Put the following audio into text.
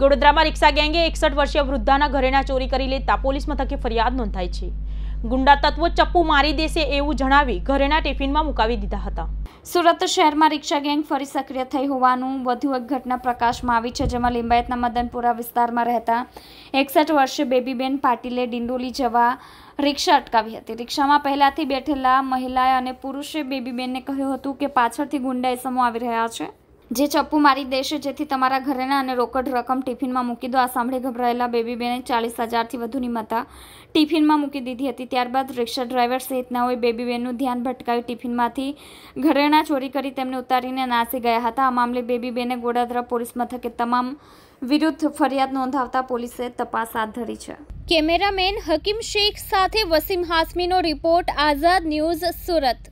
ગોડોદરામાં રિક્ષા ગેંગે એકસઠ વર્ષીય વૃદ્ધાના ઘરેણા ચોરી કરી લેતા પોલીસ મથકે ફરિયાદ નોંધાઈ છે ગુંડા તત્વો ચપ્પુ મારી દેશે એવું જણાવી ઘરેણા ટિફિનમાં મુકાવી દીધા હતા સુરત શહેરમાં રિક્ષા ગેંગ ફરી સક્રિય થઈ હોવાનું વધુ એક ઘટના પ્રકાશમાં આવી છે જેમાં લિંબાયતના મદનપુરા વિસ્તારમાં રહેતા એકસઠ વર્ષે બેબીબેન પાટીલે ડિંડોલી જવા રિક્ષા અટકાવી હતી રિક્ષામાં પહેલાંથી બેઠેલા મહિલાએ અને પુરુષે બેબીબેનને કહ્યું હતું કે પાછળથી ગુંડા એસમો આવી રહ્યા છે જે ચપ્પુ મારી દેશે જેથી તમારા ઘરેણા અને રોકડ રકમ ટિફિનમાં મૂકી દો આ સાંભળી ગભરાયેલા બેબી બેને ચાલીસ હજારથી વધુની મતા ટિફિનમાં મૂકી દીધી હતી ત્યારબાદ રિક્ષા ડ્રાઈવર સહિતના સહિતનાઓએ બેબીબેનનું ધ્યાન ભટકાવી ટિફિનમાંથી ઘરેણા ચોરી કરી તેમને ઉતારીને નાસી ગયા હતા આ મામલે બેબીબેને ગોડાદરા પોલીસ મથકે તમામ વિરુદ્ધ ફરિયાદ નોંધાવતા પોલીસે તપાસ હાથ ધરી છે કેમેરામેન હકીમ શેખ સાથે વસીમ હાસમીનો રિપોર્ટ આઝાદ ન્યૂઝ સુરત